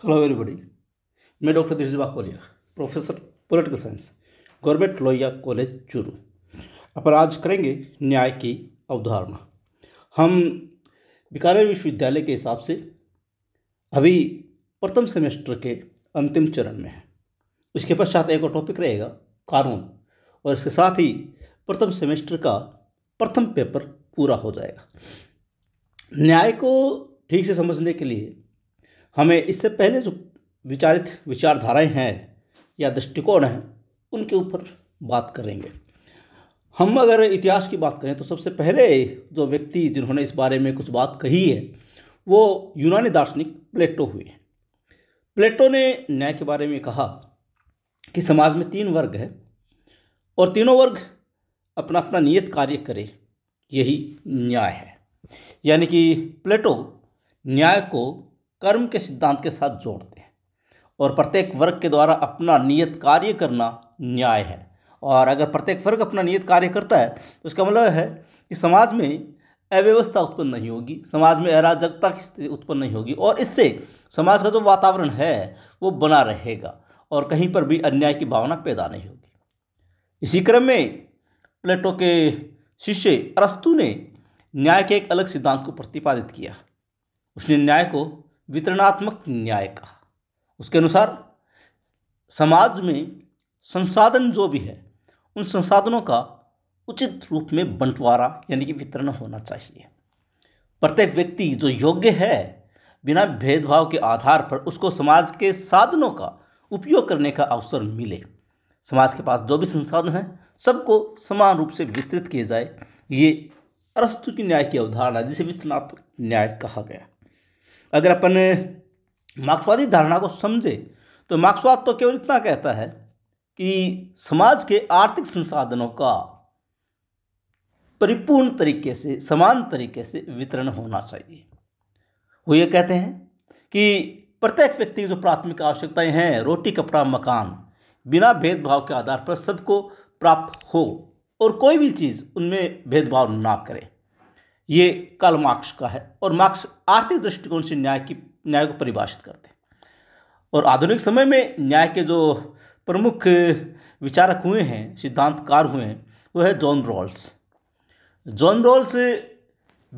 hello everybody मैं doctor Dilji Bakoliya professor political science government Lohia college Churu अपन आज करेंगे न्याय की अवधारणा हम बीकानेर विश्वविद्यालय के हिसाब से अभी प्रथम सेमेस्टर के अंतिम चरण में हैं उसके पश्चात एक और टॉपिक रहेगा कानून और इसके साथ ही प्रथम सेमेस्टर का प्रथम पेपर पूरा हो जाएगा न्याय को ठीक से समझने के लिए हमें इससे पहले जो विचारित विचारधाराएं हैं या दृष्टिकोण हैं उनके ऊपर बात करेंगे हम अगर इतिहास की बात करें तो सबसे पहले जो व्यक्ति जिन्होंने इस बारे में कुछ बात कही है वो यूनानी दार्शनिक प्लेटो हुए हैं प्लेटो ने न्याय के बारे में कहा कि समाज में तीन वर्ग है और तीनों वर्ग अपना अपना नियत कार्य करे यही न्याय है यानी कि प्लेटो न्याय को कर्म के सिद्धांत के साथ जोड़ते हैं और प्रत्येक वर्ग के द्वारा अपना नियत कार्य करना न्याय है और अगर प्रत्येक वर्ग अपना नियत कार्य करता है तो उसका मतलब है कि समाज में अव्यवस्था उत्पन्न नहीं होगी समाज में अराजकता की स्थिति उत्पन्न नहीं होगी और इससे समाज का जो वातावरण है वो बना रहेगा और कहीं पर भी अन्याय की भावना पैदा नहीं होगी इसी क्रम में प्लेटो के शिष्य अरस्तु ने न्याय के एक अलग सिद्धांत को प्रतिपादित किया उसने न्याय को वितरणात्मक न्याय कहा उसके अनुसार समाज में संसाधन जो भी है उन संसाधनों का उचित रूप में बंटवारा यानी कि वितरण होना चाहिए प्रत्येक व्यक्ति जो योग्य है बिना भेदभाव के आधार पर उसको समाज के साधनों का उपयोग करने का अवसर मिले समाज के पास जो भी संसाधन हैं सबको समान रूप से वितरित किए जाए ये अरस्तु की न्याय की अवधारणा जिसे वितरणात्मक न्याय कहा गया अगर अपन मार्क्सवादी धारणा को समझे तो मार्क्सवाद तो केवल इतना कहता है कि समाज के आर्थिक संसाधनों का परिपूर्ण तरीके से समान तरीके से वितरण होना चाहिए वो ये कहते हैं कि प्रत्येक व्यक्ति की जो प्राथमिक आवश्यकताएं हैं रोटी कपड़ा मकान बिना भेदभाव के आधार पर सबको प्राप्त हो और कोई भी चीज़ उनमें भेदभाव ना करे ये कल मार्क्स का है और मार्क्स आर्थिक दृष्टिकोण से न्याय की न्याय को परिभाषित करते हैं और आधुनिक समय में न्याय के जो प्रमुख विचारक हुए हैं सिद्धांतकार हुए हैं वो है जॉन रॉल्स जॉन रॉल्स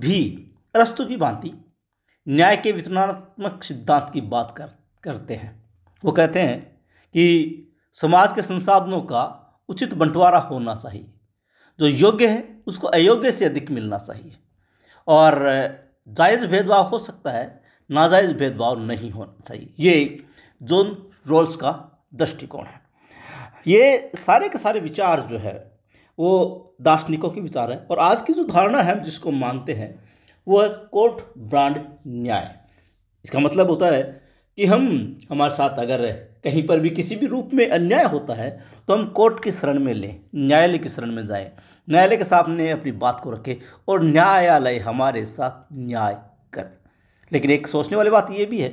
भी अरस्तु की भांति न्याय के वितरणात्मक सिद्धांत की बात कर करते हैं वो कहते हैं कि समाज के संसाधनों का उचित बंटवारा होना चाहिए जो योग्य है उसको अयोग्य से अधिक मिलना चाहिए और जायज़ भेदभाव हो सकता है नाजायज़ भेदभाव नहीं होना चाहिए ये जोन रोल्स का दृष्टिकोण है ये सारे के सारे विचार जो है वो दार्शनिकों के विचार है और आज की जो धारणा है जिसको मानते हैं वो है कोर्ट ब्रांड न्याय इसका मतलब होता है कि हम हमारे साथ अगर कहीं पर भी किसी भी रूप में अन्याय होता है तो हम कोर्ट की शरण में लें न्यायालय की शरण में जाएं न्यायालय के सामने अपनी बात को रखें और न्यायालय हमारे साथ न्याय कर लेकिन एक सोचने वाली बात यह भी है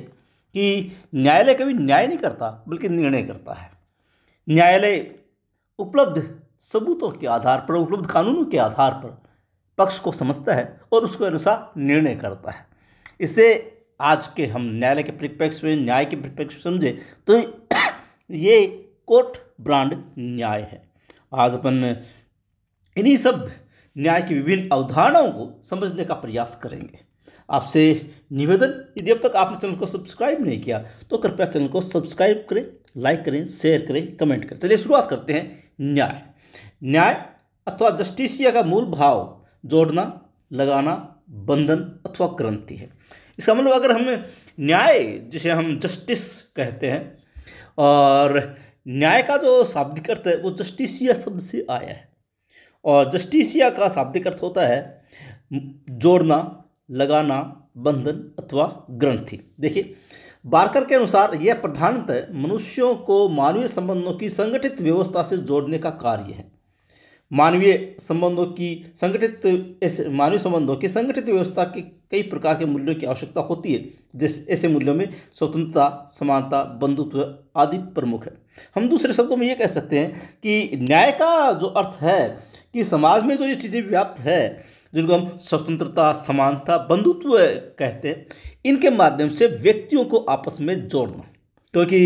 कि न्यायालय कभी न्याय नहीं करता बल्कि निर्णय करता है न्यायालय उपलब्ध सबूतों के आधार पर उपलब्ध कानूनों के आधार पर पक्ष को समझता है और उसके अनुसार निर्णय करता है इससे आज के हम न्यायालय के परिप्रेक्ष्य में न्याय के परिप्रेक्ष्य समझे तो ये कोर्ट ब्रांड न्याय है आज अपन इन्हीं सब न्याय की विभिन्न अवधारणाओं को समझने का प्रयास करेंगे आपसे निवेदन यदि अब तक आपने चैनल को सब्सक्राइब नहीं किया तो कृपया चैनल को सब्सक्राइब करें लाइक करें शेयर करें कमेंट करें चलिए शुरुआत करते हैं न्याय न्याय अथवा जस्टिसिया का मूल भाव जोड़ना लगाना बंधन अथवा क्रांति है इसका मतलब अगर हम न्याय जिसे हम जस्टिस कहते हैं और न्याय का जो शाब्दिक अर्थ है वो जस्टिसिया शब्द से आया है और जस्टिसिया का शाब्दिक अर्थ होता है जोड़ना लगाना बंधन अथवा ग्रंथि देखिए बारकर के अनुसार यह प्रधानतः मनुष्यों को मानवीय संबंधों की संगठित व्यवस्था से जोड़ने का कार्य है मानवीय संबंधों की संगठित ऐसे मानवीय संबंधों की संगठित व्यवस्था के कई प्रकार के मूल्यों की आवश्यकता होती है जिस ऐसे मूल्यों में स्वतंत्रता समानता बंधुत्व आदि प्रमुख है हम दूसरे शब्दों में ये कह सकते हैं कि न्याय का जो अर्थ है कि समाज में जो ये चीज़ें व्याप्त है जिनको हम स्वतंत्रता समानता बंधुत्व कहते हैं इनके माध्यम से व्यक्तियों को आपस में जोड़ना क्योंकि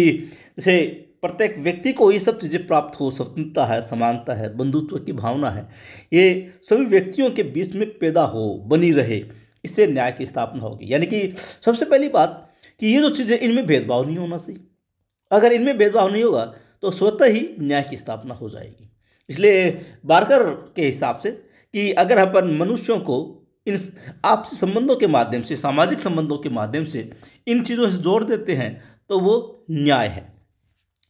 जैसे प्रत्येक व्यक्ति को ये सब चीज़ें प्राप्त हो स्वतंत्रता है समानता है बंधुत्व की भावना है ये सभी व्यक्तियों के बीच में पैदा हो बनी रहे इससे न्याय की स्थापना होगी यानी कि सबसे पहली बात कि ये जो चीज़ें इनमें भेदभाव नहीं होना चाहिए अगर इनमें भेदभाव नहीं होगा तो स्वतः ही न्याय की स्थापना हो जाएगी इसलिए बारकर के हिसाब से कि अगर अपन मनुष्यों को इन आपसी संबंधों के माध्यम से सामाजिक संबंधों के माध्यम से इन चीज़ों से जोड़ देते हैं तो वो न्याय है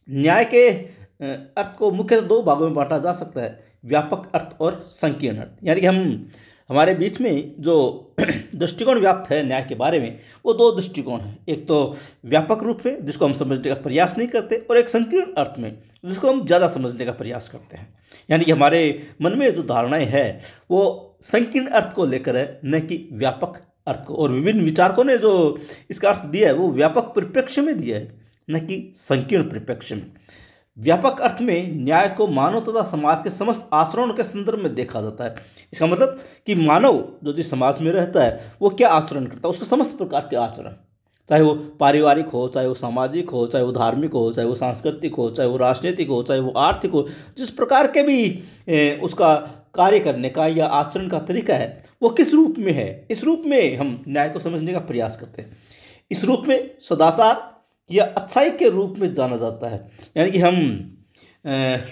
न्याय के अर्थ को मुख्य दो भागों में बांटा जा सकता है व्यापक अर्थ और संकीर्ण अर्थ यानी कि हम हमारे बीच में जो दृष्टिकोण व्याप्त है न्याय के बारे में वो दो दृष्टिकोण हैं एक तो व्यापक रूप में जिसको हम समझने का प्रयास नहीं करते और एक संकीर्ण अर्थ में जिसको हम ज़्यादा समझने का प्रयास करते हैं यानी कि हमारे मन में जो धारणाएं हैं वो संकीर्ण अर्थ को लेकर है न कि व्यापक अर्थ को और विभिन्न विचारकों ने जो इसका अर्थ दिया है वो व्यापक परिप्रेक्ष्य में दिया है न कि संकीर्ण परिप्रेक्ष्य में व्यापक अर्थ में न्याय को मानव तथा समाज के समस्त आचरणों के संदर्भ में देखा जाता है इसका मतलब कि मानव जो जिस समाज में रहता है वो क्या आचरण करता है उसके समस्त प्रकार के आचरण चाहे वो पारिवारिक हो चाहे वो सामाजिक हो चाहे वो धार्मिक हो चाहे वो सांस्कृतिक हो चाहे वो राजनीतिक हो चाहे वो आर्थिक हो जिस प्रकार के भी उसका कार्य करने का या आचरण का तरीका है वो किस रूप में है इस रूप में हम न्याय को समझने का प्रयास करते हैं इस रूप में सदाचार या अच्छाई के रूप में जाना जाता है यानी कि हम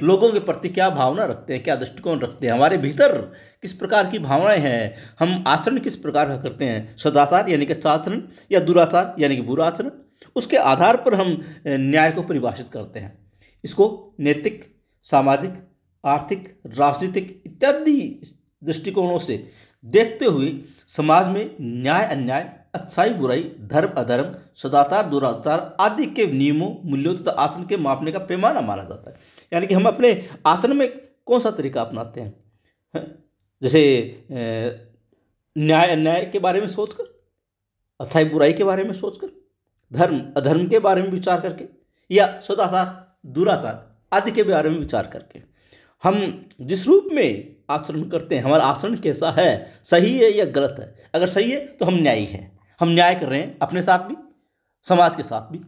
लोगों के प्रति क्या भावना रखते हैं क्या दृष्टिकोण रखते हैं हमारे भीतर किस प्रकार की भावनाएं हैं हम आचरण किस प्रकार का करते हैं सदाचार यानी कि अच्छा आचरण या दुराचार यानी कि बुरा आचरण उसके आधार पर हम न्याय को परिभाषित करते हैं इसको नैतिक सामाजिक आर्थिक राजनीतिक इत्यादि दृष्टिकोणों से देखते हुए समाज में न्याय अन्याय अच्छाई बुराई धर्म अधर्म सदाचार दुराचार आदि के नियमों मूल्यों तथा तो आसन के मापने का पैमाना माना जाता है यानी कि हम अपने आसन में कौन सा तरीका अपनाते हैं जैसे न्याय अन्याय के बारे में सोचकर अच्छाई बुराई के बारे में सोचकर धर्म अधर्म के बारे में विचार करके या सदाचार दुराचार आदि के बारे में विचार करके हम जिस रूप में आचरण करते हैं हमारा आचरण कैसा है सही है या गलत है अगर सही है तो हम न्यायी हैं हम न्याय कर रहे हैं अपने साथ भी समाज के साथ भी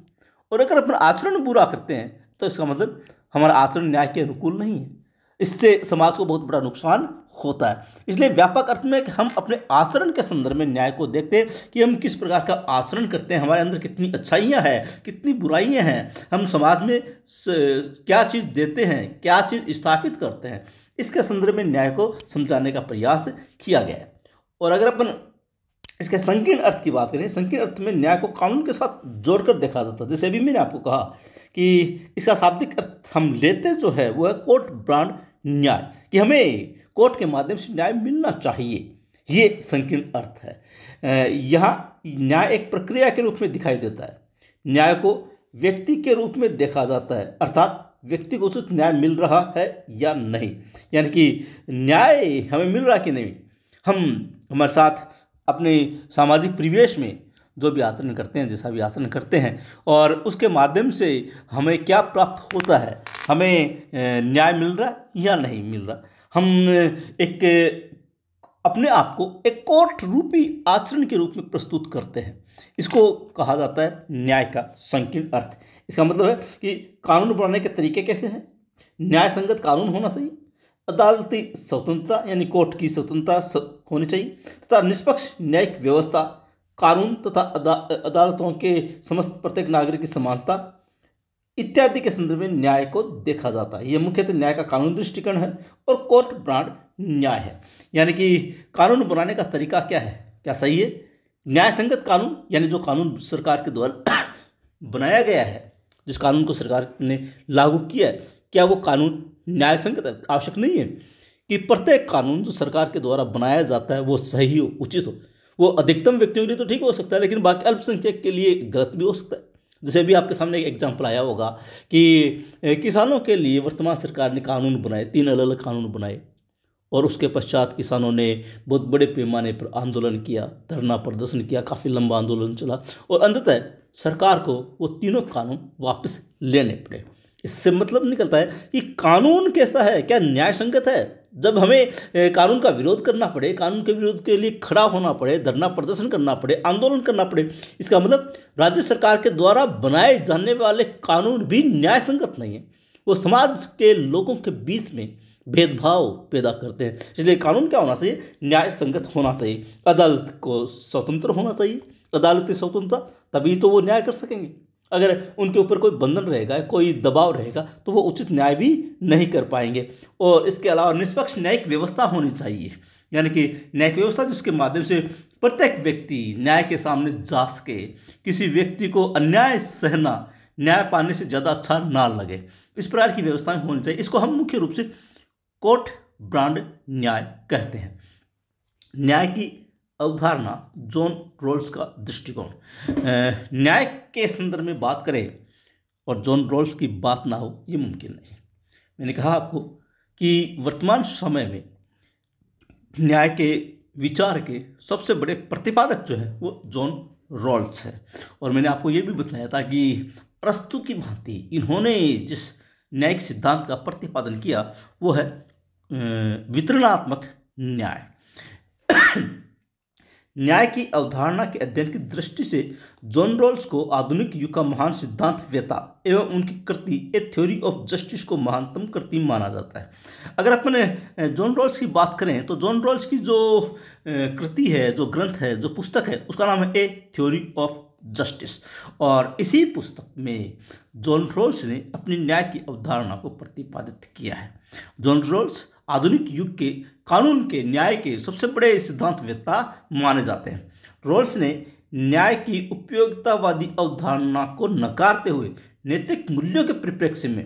और अगर अपना आचरण बुरा करते हैं तो इसका मतलब हमारा आचरण न्याय के अनुकूल नहीं है इससे समाज को बहुत बड़ा नुकसान होता है इसलिए व्यापक अर्थ में कि हम अपने आचरण के संदर्भ में न्याय को देखते हैं कि हम किस प्रकार का आचरण करते हैं हमारे अंदर कितनी अच्छाइयाँ हैं कितनी बुराइयाँ हैं हम समाज में क्या चीज़ देते हैं क्या चीज़ स्थापित करते हैं इसके संदर्भ में न्याय को समझाने का प्रयास किया गया है और अगर अपन इसके संकीर्ण अर्थ की बात करें संकीर्ण अर्थ में न्याय को कानून के साथ जोड़कर देखा जाता है जैसे अभी मैंने आपको कहा कि इसका शाब्दिक अर्थ हम लेते जो है वो है कोर्ट ब्रांड न्याय कि हमें कोर्ट के माध्यम से न्याय मिलना चाहिए ये संकीर्ण अर्थ है यहाँ न्याय एक प्रक्रिया के रूप में दिखाई देता है न्याय को व्यक्ति के रूप में देखा जाता है अर्थात व्यक्ति को उचित न्याय मिल रहा है या नहीं यानी कि न्याय हमें मिल रहा कि नहीं हम हमारे साथ अपने सामाजिक परिवेश में जो भी आचरण करते हैं जैसा भी आचरण करते हैं और उसके माध्यम से हमें क्या प्राप्त होता है हमें न्याय मिल रहा है या नहीं मिल रहा हम एक अपने आप को एक कोट रूपी आचरण के रूप में प्रस्तुत करते हैं इसको कहा जाता है न्याय का संकीर्ण अर्थ इसका मतलब है कि कानून बनाने के तरीके कैसे हैं न्याय संगत कानून होना चाहिए अदालती स्वतंत्रता यानी कोर्ट की स्वतंत्रता होनी चाहिए तथा निष्पक्ष न्यायिक व्यवस्था कानून तथा अदा, अदालतों के समस्त प्रत्येक नागरिक की समानता इत्यादि के संदर्भ में न्याय को देखा जाता है यह मुख्यतः न्याय का कानून दृष्टिकोण है और कोर्ट ब्रांड न्याय है यानी कि कानून बनाने का तरीका क्या है क्या सही है न्याय संगत कानून यानी जो कानून सरकार के द्वारा बनाया गया है जिस कानून को सरकार ने लागू किया है क्या वो कानून न्याय संगत है आवश्यक नहीं है कि प्रत्येक कानून जो सरकार के द्वारा बनाया जाता है वो सही हो उचित हो वो अधिकतम व्यक्तियों के लिए तो ठीक हो सकता है लेकिन बाकी अल्पसंख्यक के लिए गलत भी हो सकता है जैसे भी आपके सामने एक एग्जाम्पल आया होगा कि किसानों के लिए वर्तमान सरकार ने कानून बनाए तीन अलग अलग कानून बनाए और उसके पश्चात किसानों ने बहुत बड़े पैमाने पर आंदोलन किया धरना प्रदर्शन किया काफ़ी लंबा आंदोलन चला और अंततः सरकार को वो तीनों कानून वापस लेने पड़े इससे मतलब निकलता है कि कानून कैसा है क्या न्याय संगत है जब हमें कानून का विरोध करना पड़े कानून के विरोध के लिए खड़ा होना पड़े धरना प्रदर्शन करना पड़े आंदोलन करना पड़े इसका मतलब राज्य सरकार के द्वारा बनाए जाने वाले कानून भी न्याय संगत नहीं है वो समाज के लोगों के बीच में भेदभाव पैदा करते हैं इसलिए कानून क्या होना चाहिए न्याय संगत होना चाहिए अदालत को स्वतंत्र होना चाहिए अदालत की स्वतंत्रता तभी तो वो न्याय कर सकेंगे अगर उनके ऊपर कोई बंधन रहेगा कोई दबाव रहेगा तो वो उचित न्याय भी नहीं कर पाएंगे और इसके अलावा निष्पक्ष न्यायिक व्यवस्था होनी चाहिए यानी कि न्यायिक व्यवस्था जिसके माध्यम से प्रत्येक व्यक्ति न्याय के सामने जा सके किसी व्यक्ति को अन्याय सहना न्याय पाने से ज़्यादा अच्छा ना लगे इस प्रकार की व्यवस्थाएं होनी चाहिए इसको हम मुख्य रूप से कोर्ट ब्रांड न्याय कहते हैं न्याय की अवधारणा जॉन रोल्स का दृष्टिकोण न्याय के संदर्भ में बात करें और जॉन रोल्स की बात ना हो ये मुमकिन नहीं मैंने कहा आपको कि वर्तमान समय में न्याय के विचार के सबसे बड़े प्रतिपादक जो है वो जॉन रॉल्स है और मैंने आपको ये भी बताया था कि अरस्तु की भांति इन्होंने जिस न्यायिक सिद्धांत का प्रतिपादन किया वो है वितरणात्मक न्याय न्याय की अवधारणा के अध्ययन की दृष्टि से जॉन रोल्स को आधुनिक युग का महान सिद्धांत वेता एवं उनकी कृति ए थ्योरी ऑफ जस्टिस को महानतम कृति माना जाता है अगर अपने जॉन रोल्स की बात करें तो जॉन रोल्स की जो कृति है जो ग्रंथ है जो पुस्तक है उसका नाम है ए थ्योरी ऑफ जस्टिस और इसी पुस्तक में जॉन रोल्स ने अपनी न्याय की अवधारणा को प्रतिपादित किया है जॉन रोल्स आधुनिक युग के कानून के न्याय के सबसे बड़े सिद्धांत व्यक्ता माने जाते हैं रोल्स ने न्याय की उपयोगितावादी अवधारणा को नकारते हुए नैतिक मूल्यों के परिप्रेक्ष्य में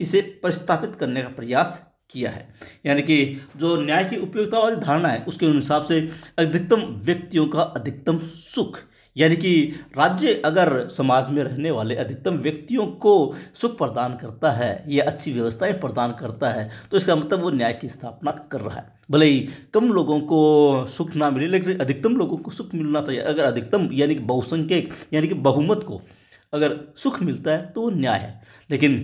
इसे प्रस्थापित करने का प्रयास किया है यानी कि जो न्याय की उपयोगितावादी धारणा है उसके हिसाब से अधिकतम व्यक्तियों का अधिकतम सुख यानी कि राज्य अगर समाज में रहने वाले अधिकतम व्यक्तियों को सुख प्रदान करता है या अच्छी व्यवस्थाएं प्रदान करता है तो इसका मतलब वो न्याय की स्थापना कर रहा है भले ही कम लोगों को सुख ना मिले लेकिन अधिकतम लोगों को सुख मिलना चाहिए अगर अधिकतम यानी कि बहुसंख्यक यानी कि बहुमत को अगर सुख मिलता है तो वो न्याय है लेकिन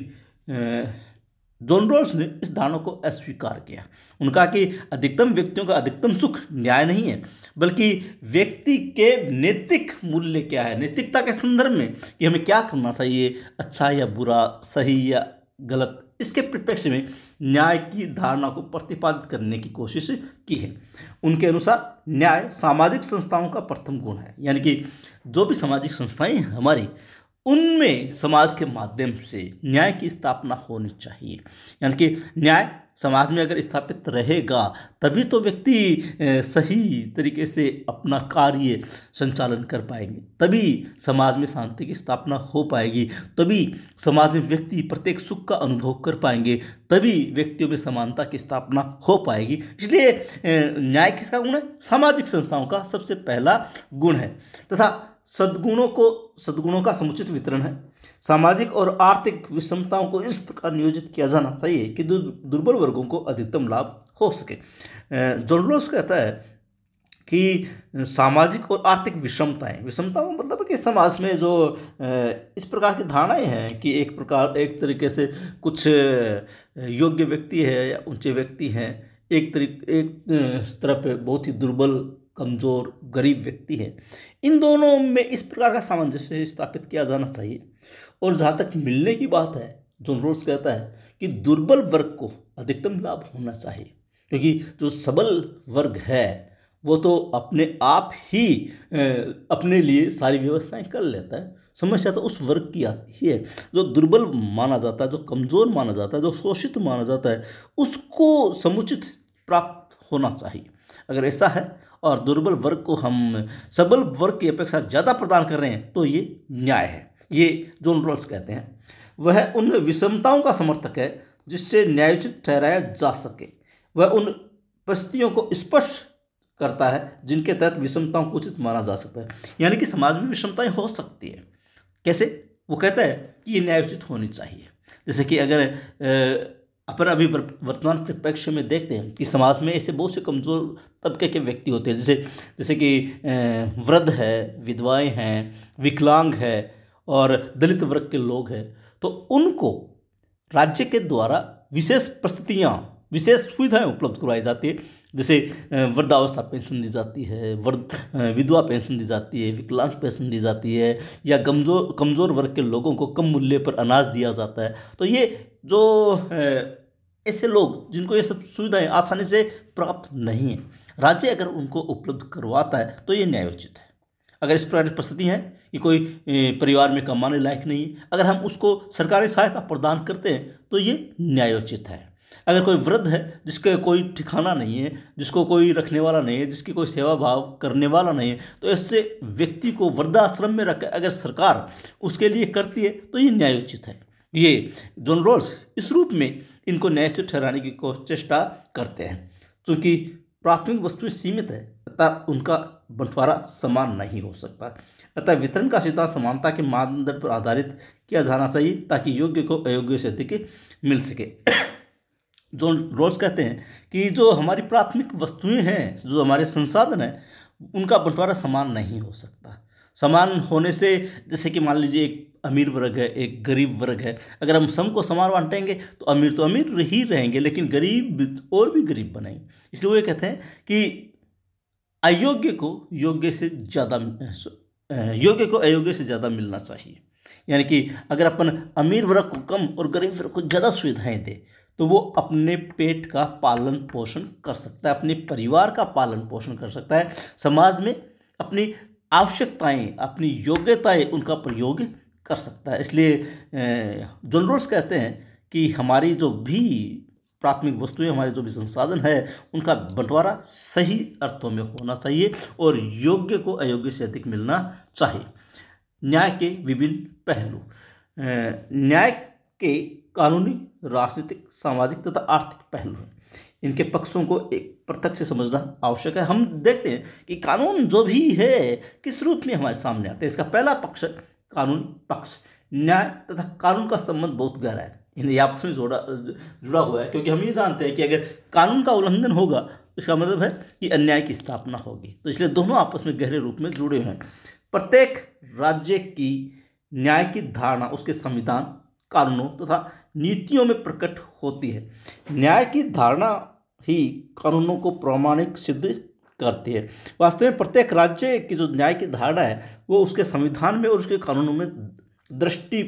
जॉन रोल्स ने इस धारणा को अस्वीकार किया उनका कि अधिकतम व्यक्तियों का अधिकतम सुख न्याय नहीं है बल्कि व्यक्ति के नैतिक मूल्य क्या है नैतिकता के संदर्भ में कि हमें क्या करना चाहिए अच्छा या बुरा सही या गलत इसके परिप्रेक्ष्य में न्याय की धारणा को प्रतिपादित करने की कोशिश की है उनके अनुसार न्याय सामाजिक संस्थाओं का प्रथम गुण है यानी कि जो भी सामाजिक संस्थाएं हमारी उनमें समाज के माध्यम से न्याय की स्थापना होनी चाहिए यानी कि न्याय समाज में अगर स्थापित रहेगा तभी तो व्यक्ति सही तरीके से अपना कार्य संचालन कर पाएंगे तभी समाज में शांति की स्थापना हो पाएगी तभी समाज में व्यक्ति प्रत्येक सुख का अनुभव कर पाएंगे तभी व्यक्तियों में समानता की स्थापना हो पाएगी इसलिए न्याय किसका गुण है सामाजिक संस्थाओं का सबसे पहला गुण है तथा सद्गुणों को सद्गुणों का समुचित वितरण है सामाजिक और आर्थिक विषमताओं को इस प्रकार नियोजित किया जाना चाहिए कि दुर्बल वर्गों को अधिकतम लाभ हो सके जोनलोस कहता है कि सामाजिक और आर्थिक विषमताएं विषमताओं मतलब कि समाज में जो इस प्रकार की धारणाएं हैं कि एक प्रकार एक तरीके से कुछ योग्य व्यक्ति है या ऊंचे व्यक्ति हैं एक तरीके एक तरफ बहुत ही दुर्बल कमज़ोर गरीब व्यक्ति है इन दोनों में इस प्रकार का सामंजस्य स्थापित किया जाना चाहिए और जहाँ तक मिलने की बात है जॉन रोल्स कहता है कि दुर्बल वर्ग को अधिकतम लाभ होना चाहिए क्योंकि जो सबल वर्ग है वो तो अपने आप ही अपने लिए सारी व्यवस्थाएं कर लेता है समस्या तो उस वर्ग की आती है जो दुर्बल माना जाता है जो कमज़ोर माना जाता है जो शोषित माना जाता है उसको समुचित प्राप्त होना चाहिए अगर ऐसा है और दुर्बल वर्ग को हम सबल वर्ग की अपेक्षा ज़्यादा प्रदान कर रहे हैं तो ये न्याय है ये जोन रोल्स कहते हैं वह उन विषमताओं का समर्थक है जिससे न्यायोचित ठहराया जा सके वह उन परिस्थितियों को स्पष्ट करता है जिनके तहत विषमताओं को उचित माना जा सकता है यानी कि समाज में विषमताएं हो सकती है कैसे वो कहता है कि ये न्यायोचित होनी चाहिए जैसे कि अगर अपन अभी वर्तमान परिप्रेक्ष्य में देखते हैं कि समाज में ऐसे बहुत से कमज़ोर तबके के व्यक्ति होते हैं जैसे जैसे कि वृद्ध है विधवाएं हैं विकलांग है और दलित वर्ग के लोग हैं तो उनको राज्य के द्वारा विशेष प्रस्तुतियाँ विशेष सुविधाएं उपलब्ध करवाई जाती है जैसे वृद्धावस्था पेंशन दी जाती है वृद्ध विधवा पेंशन दी जाती है विकलांग पेंशन दी जाती है या कमज़ोर कमज़ोर वर्ग के लोगों को कम मूल्य पर अनाज दिया जाता है तो ये जो ऐसे लोग जिनको ये सब सुविधाएं आसानी से प्राप्त नहीं है राज्य अगर उनको उपलब्ध करवाता है तो ये न्यायोचित है अगर इस प्रकार की परिस्थिति है कि कोई परिवार में कमाने लायक नहीं है अगर हम उसको सरकारी सहायता प्रदान करते हैं तो ये न्यायोचित है अगर कोई वृद्ध है जिसके कोई ठिकाना नहीं है जिसको कोई रखने वाला नहीं है जिसकी कोई सेवा भाव करने वाला नहीं है तो ऐसे व्यक्ति को वृद्धाश्रम में रख अगर सरकार उसके लिए करती है तो ये न्यायोचित है ये जॉन रोल्स इस रूप में इनको न्यायस्थ ठहराने की चेष्टा करते हैं चूँकि प्राथमिक वस्तुएँ सीमित है अतः उनका बंटवारा समान नहीं हो सकता अतः वितरण का सिद्धांत समानता के मानदंड पर आधारित किया जाना चाहिए ताकि योग्य को अयोग्य से अधिक मिल सके जो रोल्स कहते हैं कि जो हमारी प्राथमिक वस्तुएं हैं जो हमारे संसाधन हैं उनका बंटवारा समान नहीं हो सकता समान होने से जैसे कि मान लीजिए एक अमीर वर्ग है एक गरीब वर्ग है अगर हम सम को समान बांटेंगे तो अमीर तो अमीर ही रहेंगे लेकिन गरीब और भी गरीब बनेंगे इसलिए वो ये कहते हैं कि अयोग्य को योग्य से ज़्यादा योग्य को अयोग्य से ज़्यादा मिलना चाहिए यानी कि अगर अपन अमीर वर्ग को कम और गरीब वर्ग को ज़्यादा सुविधाएं दे तो वो अपने पेट का पालन पोषण कर सकता है अपने परिवार का पालन पोषण कर सकता है समाज में अपनी आवश्यकताएं अपनी योग्यताएं उनका प्रयोग कर सकता है इसलिए जोन रोल्स कहते हैं कि हमारी जो भी प्राथमिक वस्तुएं हमारे जो भी संसाधन है उनका बंटवारा सही अर्थों में होना चाहिए और योग्य को अयोग्य से अधिक मिलना चाहिए न्याय के विभिन्न पहलू न्याय के कानूनी राजनीतिक सामाजिक तथा आर्थिक पहलू हैं इनके पक्षों को एक प्रत्यक्ष से समझना आवश्यक है हम देखते हैं कि कानून जो भी है किस रूप में हमारे सामने आते हैं इसका पहला पक्ष कानून पक्ष न्याय तथा कानून का संबंध बहुत गहरा है इन्हें आपस में जोड़ा जुड़ा हुआ है क्योंकि हम ये जानते हैं कि अगर कानून का उल्लंघन होगा इसका मतलब है कि अन्याय की स्थापना होगी तो इसलिए दोनों आपस में गहरे रूप में जुड़े हैं प्रत्येक राज्य की न्याय की धारणा उसके संविधान कानूनों तथा तो नीतियों में प्रकट होती है न्याय की धारणा ही कानूनों को प्रमाणिक सिद्ध करती है वास्तव में प्रत्येक राज्य की जो न्याय की धारणा है वो उसके संविधान में और उसके कानूनों में दृष्टि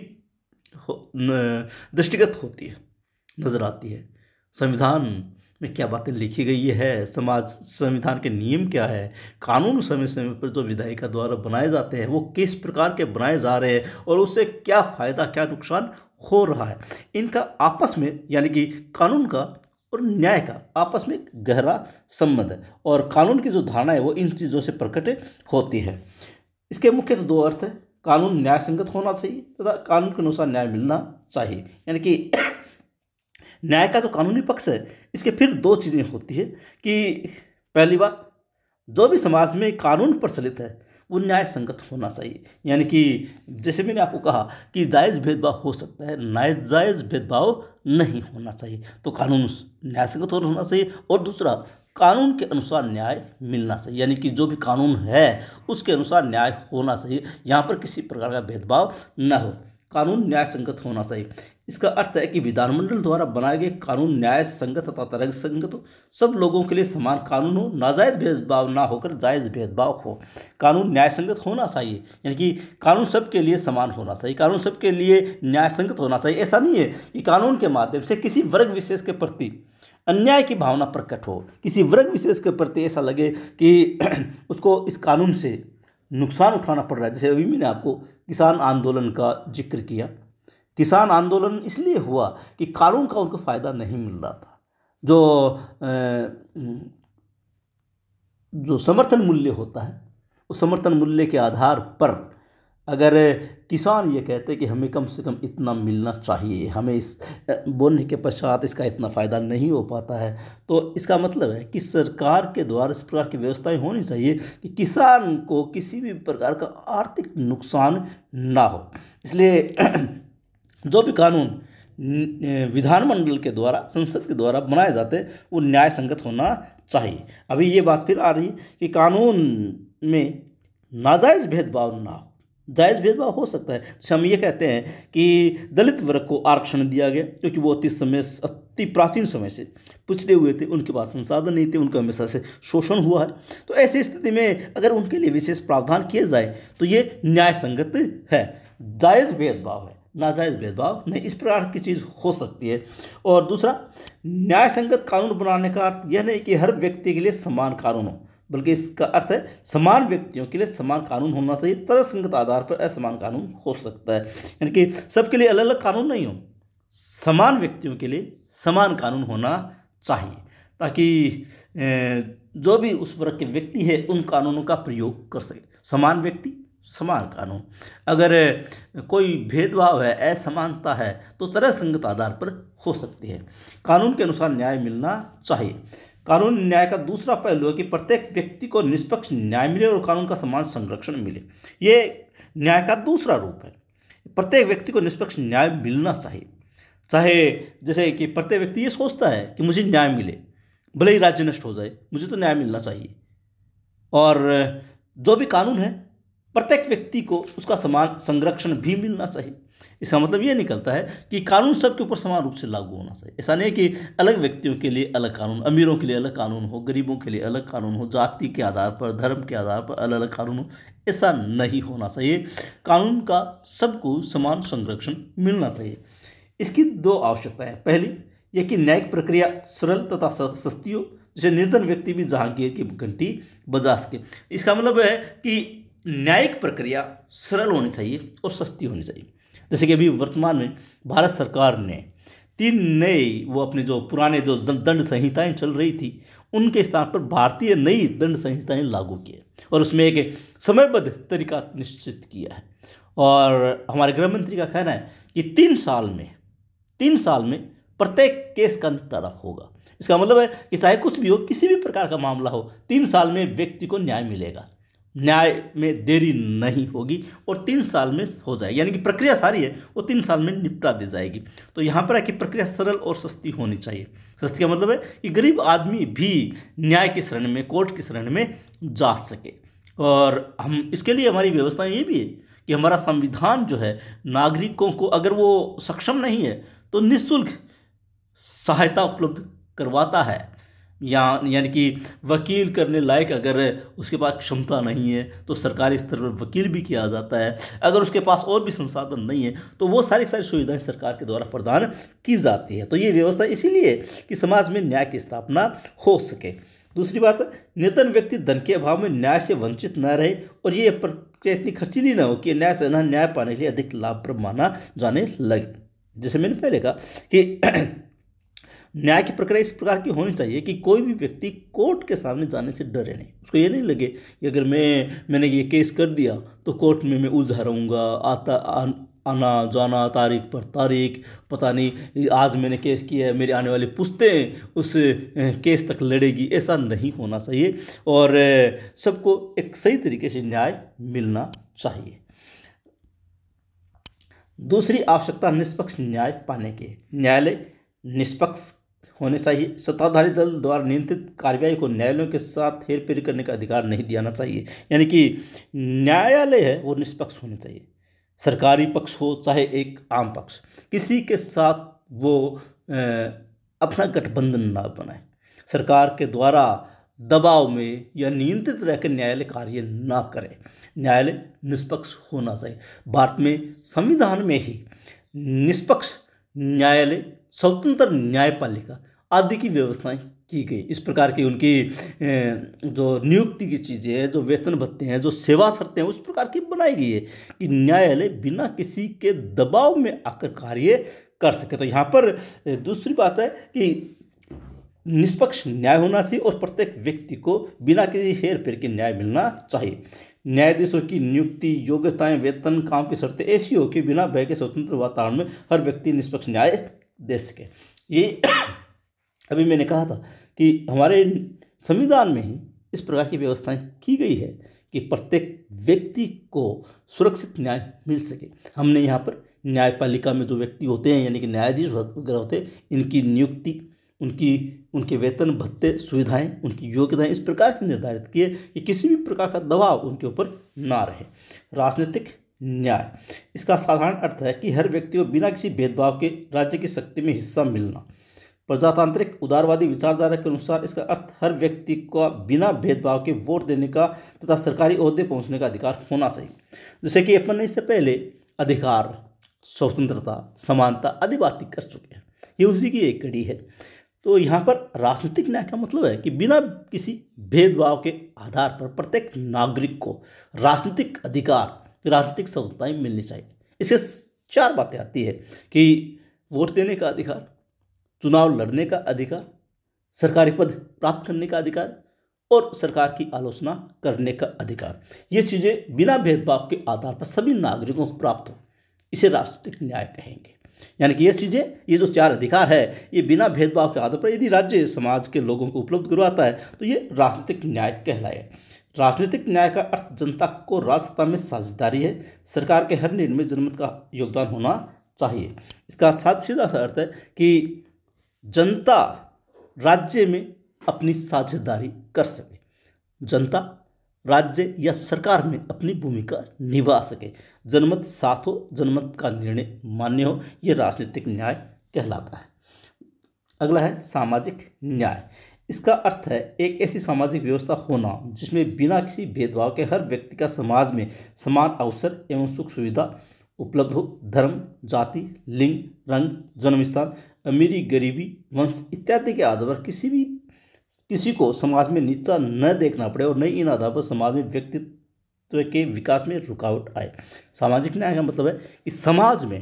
हो, दृष्टिगत होती है नज़र आती है संविधान में क्या बातें लिखी गई है समाज संविधान के नियम क्या है कानून समय समय पर जो विधायिका द्वारा बनाए जाते हैं वो किस प्रकार के बनाए जा रहे हैं और उससे क्या फ़ायदा क्या नुकसान हो रहा है इनका आपस में यानी कि कानून का और न्याय का आपस में गहरा संबंध है और कानून की जो धारणा है वो इन चीज़ों से प्रकट होती है इसके मुख्य तो दो अर्थ है कानून न्याय संगत होना चाहिए तथा कानून के अनुसार न्याय मिलना चाहिए यानी कि न्याय का जो तो कानूनी पक्ष है इसके फिर दो चीज़ें होती है कि पहली बात जो भी समाज में कानून प्रचलित है वो न्याय संगत होना चाहिए यानी कि जैसे मैंने आपको कहा कि जायज़ भेदभाव हो सकता है नाजायज़ भेदभाव नहीं होना चाहिए तो कानून न्याय संगत होना चाहिए और दूसरा कानून के अनुसार न्याय मिलना चाहिए यानी कि जो भी कानून है उसके अनुसार न्याय होना चाहिए यहाँ पर किसी प्रकार का भेदभाव न हो कानून न्याय संगत होना चाहिए इसका अर्थ है कि विधानमंडल द्वारा बनाए गए कानून न्याय संगत तथा तरंग संगत हो सब लोगों के लिए समान कानून हो नाजायज भेदभाव ना होकर जायज़ भेदभाव हो कानून न्याय संगत होना चाहिए यानी कि कानून सबके लिए समान होना चाहिए कानून सबके लिए न्याय संगत होना चाहिए ऐसा नहीं है कि कानून के माध्यम से किसी वर्ग विशेष के प्रति अन्याय की भावना प्रकट हो किसी वर्ग विशेष के प्रति ऐसा लगे कि उसको इस कानून से नुकसान उठाना पड़ रहा है जैसे अभी मैंने आपको किसान आंदोलन का जिक्र किया किसान आंदोलन इसलिए हुआ कि कानून का उनको फ़ायदा नहीं मिल रहा था जो जो समर्थन मूल्य होता है उस समर्थन मूल्य के आधार पर अगर किसान ये कहते कि हमें कम से कम इतना मिलना चाहिए हमें इस बोने के पश्चात इसका इतना फ़ायदा नहीं हो पाता है तो इसका मतलब है कि सरकार के द्वारा इस प्रकार की व्यवस्थाएं होनी चाहिए कि किसान को किसी भी प्रकार का आर्थिक नुकसान ना हो इसलिए जो भी कानून विधानमंडल के द्वारा संसद के द्वारा बनाए जाते वो न्याय संगत होना चाहिए अभी ये बात फिर आ रही कि कानून में नाजायज़ भेदभाव ना हो जायज़ भेदभाव हो सकता है जैसे अच्छा, हम ये कहते हैं कि दलित वर्ग को आरक्षण दिया गया क्योंकि वो अति समय अति प्राचीन समय से पिछड़े हुए थे उनके पास संसाधन नहीं थे उनका हमेशा से शोषण हुआ है तो ऐसी स्थिति में अगर उनके लिए विशेष प्रावधान किए जाए तो ये न्याय संगत है जायज़ भेदभाव है नाजायज़ भेदभाव नहीं इस प्रकार की चीज़ हो सकती है और दूसरा न्याय संगत कानून बनाने का अर्थ यह नहीं कि हर व्यक्ति के लिए समान कानून हो बल्कि इसका अर्थ है समान व्यक्तियों के लिए समान कानून होना चाहिए तरसंगत आधार पर असमान कानून हो सकता है यानी कि सबके लिए अलग अलग कानून नहीं हो समान व्यक्तियों के लिए समान कानून होना चाहिए ताकि जो भी उस वर्ग के व्यक्ति है उन कानूनों का प्रयोग कर सके समान व्यक्ति समान कानून अगर कोई भेदभाव है असमानता है तो तरह संगत आधार पर हो सकती है कानून के अनुसार न्याय मिलना चाहिए कानून न्याय का दूसरा पहलू है कि प्रत्येक व्यक्ति को निष्पक्ष न्याय मिले और कानून का समान संरक्षण मिले ये न्याय का दूसरा रूप है प्रत्येक व्यक्ति को निष्पक्ष न्याय मिलना चाहिए चाहे जैसे कि प्रत्येक व्यक्ति ये सोचता है कि मुझे न्याय मिले भले ही राज्य नष्ट हो जाए मुझे तो न्याय मिलना चाहिए और जो भी कानून है प्रत्येक व्यक्ति को उसका समान संरक्षण भी मिलना चाहिए इसका मतलब ये निकलता है कि कानून सबके ऊपर समान रूप से लागू होना चाहिए ऐसा नहीं है कि अलग व्यक्तियों के लिए अलग कानून अमीरों के लिए अलग कानून हो गरीबों के लिए अलग कानून हो जाति के आधार पर धर्म के आधार पर अलग अलग कानून हो ऐसा नहीं होना चाहिए कानून का सबको समान संरक्षण मिलना चाहिए इसकी दो आवश्यकताएँ पहली यह कि न्यायिक प्रक्रिया सरल तथा सस्ती हो जिसे निर्धन व्यक्ति भी जहांगीर की घंटी बजा सके इसका मतलब है कि न्यायिक प्रक्रिया सरल होनी चाहिए और सस्ती होनी चाहिए जैसे कि अभी वर्तमान में भारत सरकार ने तीन नए वो अपने जो पुराने जो दंड संहिताएं चल रही थी उनके स्थान पर भारतीय नई दंड संहिताएं लागू किए और उसमें एक समयबद्ध तरीका निश्चित किया है और हमारे गृह मंत्री का कहना है कि तीन साल में तीन साल में प्रत्येक केस का निपटारा होगा इसका मतलब है कि चाहे कुछ भी हो किसी भी प्रकार का मामला हो तीन साल में व्यक्ति को न्याय मिलेगा न्याय में देरी नहीं होगी और तीन साल में हो जाएगी यानी कि प्रक्रिया सारी है वो तीन साल में निपटा दी जाएगी तो यहाँ पर है कि प्रक्रिया सरल और सस्ती होनी चाहिए सस्ती का मतलब है कि गरीब आदमी भी न्याय की शरण में कोर्ट की शरण में जा सके और हम इसके लिए हमारी व्यवस्था ये भी है कि हमारा संविधान जो है नागरिकों को अगर वो सक्षम नहीं है तो निःशुल्क सहायता उपलब्ध करवाता है या यानी कि वकील करने लायक अगर उसके पास क्षमता नहीं है तो सरकारी स्तर पर वकील भी किया जाता है अगर उसके पास और भी संसाधन नहीं है तो वो सारी सारी सुविधाएं सरकार के द्वारा प्रदान की जाती है तो ये व्यवस्था इसीलिए कि समाज में न्याय की स्थापना हो सके दूसरी बात निर्धन व्यक्ति धन के अभाव में न्याय से वंचित न रहे और ये प्रक्रिया इतनी खर्चीली न हो कि न्याय से न्याय पाने के लिए अधिक लाभप्रद माना जाने लगे जैसे मैंने पहले कहा कि न्याय की प्रक्रिया इस प्रकार की होनी चाहिए कि कोई भी व्यक्ति कोर्ट के सामने जाने से डरे नहीं उसको ये नहीं लगे कि अगर मैं मैंने ये केस कर दिया तो कोर्ट में मैं उलझा रहूँगा आता आ, आना जाना तारीख पर तारीख पता नहीं आज मैंने केस किया है मेरी आने वाली पुस्तें उस केस तक लड़ेगी ऐसा नहीं होना चाहिए और सबको एक सही तरीके से न्याय मिलना चाहिए दूसरी आवश्यकता निष्पक्ष न्याय पाने की न्यायालय निष्पक्ष होने चाहिए सत्ताधारी दल द्वारा नियंत्रित कार्रवाई को न्यायालयों के साथ हेर फेर करने का अधिकार नहीं दियाना चाहिए यानी कि न्यायालय है वो निष्पक्ष होना चाहिए सरकारी पक्ष हो चाहे एक आम पक्ष किसी के साथ वो अपना गठबंधन ना बनाए सरकार के द्वारा दबाव में या नियंत्रित रहकर न्यायालय कार्य ना करे न्यायालय निष्पक्ष होना चाहिए भारत में संविधान में ही निष्पक्ष न्यायालय स्वतंत्र न्यायपालिका आदि की व्यवस्थाएं की गई इस प्रकार की उनकी जो नियुक्ति की चीज़ें हैं जो वेतन भत्ते हैं जो सेवा शर्तें हैं उस प्रकार की बनाई गई है कि न्यायालय बिना किसी के दबाव में आकर कार्य कर सके तो यहाँ पर दूसरी बात है कि निष्पक्ष न्याय होना चाहिए और प्रत्येक व्यक्ति को बिना किसी हेर फेर के न्याय मिलना चाहिए न्यायाधीशों की नियुक्ति योग्यताएं वेतन काम की शर्तें ऐसी हो कि बिना भय के स्वतंत्र वातावरण में हर व्यक्ति निष्पक्ष न्याय दे सके ये अभी मैंने कहा था कि हमारे संविधान में ही इस प्रकार की व्यवस्थाएं की गई है कि प्रत्येक व्यक्ति को सुरक्षित न्याय मिल सके हमने यहाँ पर न्यायपालिका में जो व्यक्ति होते हैं यानी कि न्यायाधीश वगैरह होते हैं इनकी नियुक्ति उनकी उनके वेतन भत्ते सुविधाएं उनकी योग्यताएं इस प्रकार की निर्धारित किए कि किसी भी प्रकार का दबाव उनके ऊपर ना रहे राजनीतिक न्याय इसका साधारण अर्थ है कि हर व्यक्ति को बिना किसी भेदभाव के राज्य की शक्ति में हिस्सा मिलना प्रजातांत्रिक उदारवादी विचारधारा के अनुसार इसका अर्थ हर व्यक्ति का बिना भेदभाव के वोट देने का तथा सरकारी अहदे पहुंचने का अधिकार होना चाहिए जैसे कि अपन इससे पहले अधिकार स्वतंत्रता समानता आदि बातें कर चुके हैं ये उसी की एक कड़ी है तो यहाँ पर राजनीतिक न्याय का मतलब है कि बिना किसी भेदभाव के आधार पर प्रत्येक नागरिक को राजनीतिक अधिकार राजनीतिक स्वतंत्रताएँ मिलनी चाहिए इससे चार बातें आती है कि वोट देने का अधिकार चुनाव लड़ने का अधिकार सरकारी पद प्राप्त करने का अधिकार और सरकार की आलोचना करने का अधिकार ये चीज़ें बिना भेदभाव के आधार पर सभी नागरिकों को प्राप्त हो इसे राजनीतिक न्याय कहेंगे यानी कि ये चीज़ें ये जो चार अधिकार है ये बिना भेदभाव के आधार पर यदि राज्य समाज के लोगों को उपलब्ध करवाता है तो ये राजनीतिक न्याय कहलाए राजनीतिक न्याय का अर्थ जनता को राजसत्ता में साझेदारी है सरकार के हर निर्णय जनमत का योगदान होना चाहिए इसका साथ सीधा सा अर्थ है कि जनता राज्य में अपनी साझेदारी कर सके जनता राज्य या सरकार में अपनी भूमिका निभा सके जनमत साथ हो जनमत का निर्णय मान्य हो यह राजनीतिक न्याय कहलाता है अगला है सामाजिक न्याय इसका अर्थ है एक ऐसी सामाजिक व्यवस्था होना जिसमें बिना किसी भेदभाव के हर व्यक्ति का समाज में समान अवसर एवं सुख सुविधा उपलब्ध हो धर्म जाति लिंग रंग जन्म स्थान अमीरी गरीबी वंश इत्यादि के आधार पर किसी भी किसी को समाज में नीचा न देखना पड़े और न इन आधार पर समाज में व्यक्तित्व के विकास में रुकावट आए सामाजिक न्याय का मतलब है कि समाज में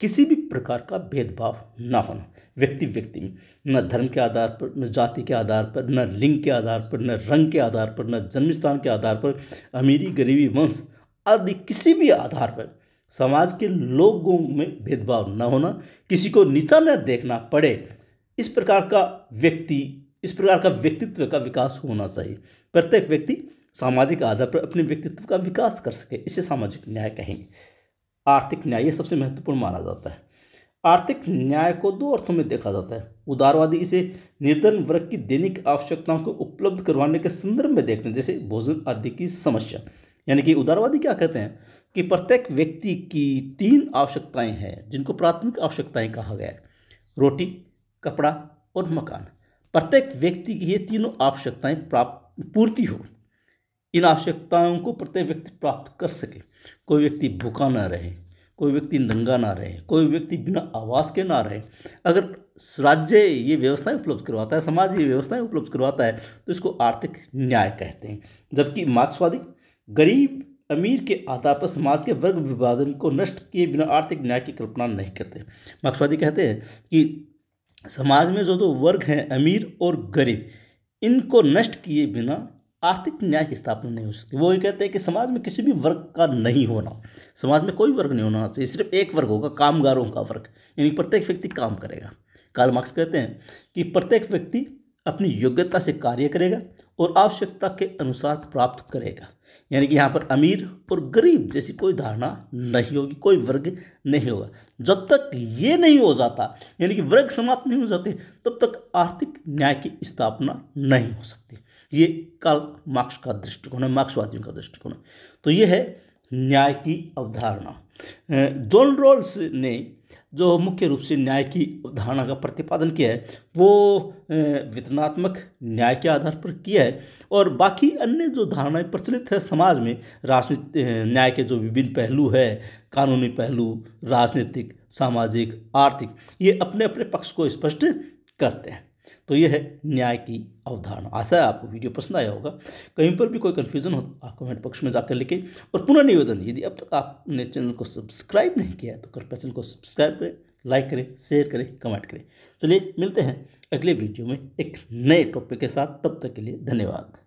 किसी भी प्रकार का भेदभाव ना होना व्यक्ति व्यक्ति में न धर्म के आधार पर न जाति के आधार पर न लिंग के आधार पर न रंग के आधार पर न जन्म स्थान के आधार पर अमीरी गरीबी वंश आदि किसी भी आधार पर समाज के लोगों में भेदभाव न होना किसी को नीचा न देखना पड़े इस प्रकार का व्यक्ति इस प्रकार का व्यक्तित्व का विकास होना चाहिए प्रत्येक व्यक्ति सामाजिक आधार पर अपने व्यक्तित्व का विकास कर सके इसे सामाजिक न्याय कहेंगे आर्थिक न्याय ये सबसे महत्वपूर्ण माना जाता है आर्थिक न्याय को दो अर्थों में देखा जाता है उदारवादी इसे निर्धन वर्ग की दैनिक आवश्यकताओं को उपलब्ध करवाने के संदर्भ में देखते हैं जैसे भोजन आदि की समस्या यानी कि उदारवादी क्या कहते हैं कि प्रत्येक व्यक्ति की तीन आवश्यकताएं हैं जिनको प्राथमिक आवश्यकताएं कहा गया है रोटी कपड़ा और मकान प्रत्येक व्यक्ति की ये तीनों आवश्यकताएं प्राप्त पूर्ति हो इन आवश्यकताओं को प्रत्येक व्यक्ति प्राप्त कर सके कोई व्यक्ति भूखा ना रहे कोई व्यक्ति नंगा ना रहे कोई व्यक्ति बिना आवास के ना रहे अगर राज्य ये व्यवस्थाएं उपलब्ध करवाता है समाज ये व्यवस्थाएं उपलब्ध करवाता है तो इसको आर्थिक न्याय कहते हैं जबकि मार्क्सवादी गरीब अमीर के आधार पर समाज के वर्ग विभाजन को नष्ट किए बिना आर्थिक न्याय की कल्पना नहीं करते मार्क्सवादी कहते हैं कि समाज में जो दो वर्ग हैं अमीर और गरीब इनको नष्ट किए बिना आर्थिक न्याय की स्थापना नहीं हो सकती वो ये कहते हैं कि समाज में किसी भी वर्ग का नहीं होना समाज में कोई वर्ग नहीं होना चाहिए सिर्फ एक वर्ग होगा कामगारों का वर्ग यानी प्रत्येक व्यक्ति काम करेगा कार्ल मार्क्स कहते हैं कि प्रत्येक व्यक्ति अपनी योग्यता से कार्य करेगा और आवश्यकता के अनुसार प्राप्त करेगा यानी कि यहाँ पर अमीर और गरीब जैसी कोई धारणा नहीं होगी कोई वर्ग नहीं होगा जब तक ये नहीं हो जाता यानी कि वर्ग समाप्त नहीं हो जाते तब तक आर्थिक न्याय की स्थापना नहीं हो सकती ये काल मार्क्स का दृष्टिकोण है मार्क्सवादियों का दृष्टिकोण है तो ये है न्याय की अवधारणा जॉन रोल्स ने जो मुख्य रूप से न्याय की धारणा का प्रतिपादन किया है वो वितरणात्मक न्याय के आधार पर किया है और बाकी अन्य जो धारणाएं प्रचलित है समाज में राजनीति न्याय के जो विभिन्न पहलू है कानूनी पहलू राजनीतिक सामाजिक आर्थिक ये अपने अपने पक्ष को स्पष्ट करते हैं तो यह है न्याय की अवधारणा आशा है आपको वीडियो पसंद आया होगा कहीं पर भी कोई कन्फ्यूजन हो तो आप कमेंट पक्ष में जाकर लिखें और पुनः निवेदन यदि अब तक आपने चैनल को सब्सक्राइब नहीं किया है तो कृपया चैनल को सब्सक्राइब करें लाइक करें शेयर करें कमेंट करें चलिए मिलते हैं अगले वीडियो में एक नए टॉपिक के साथ तब तक के लिए धन्यवाद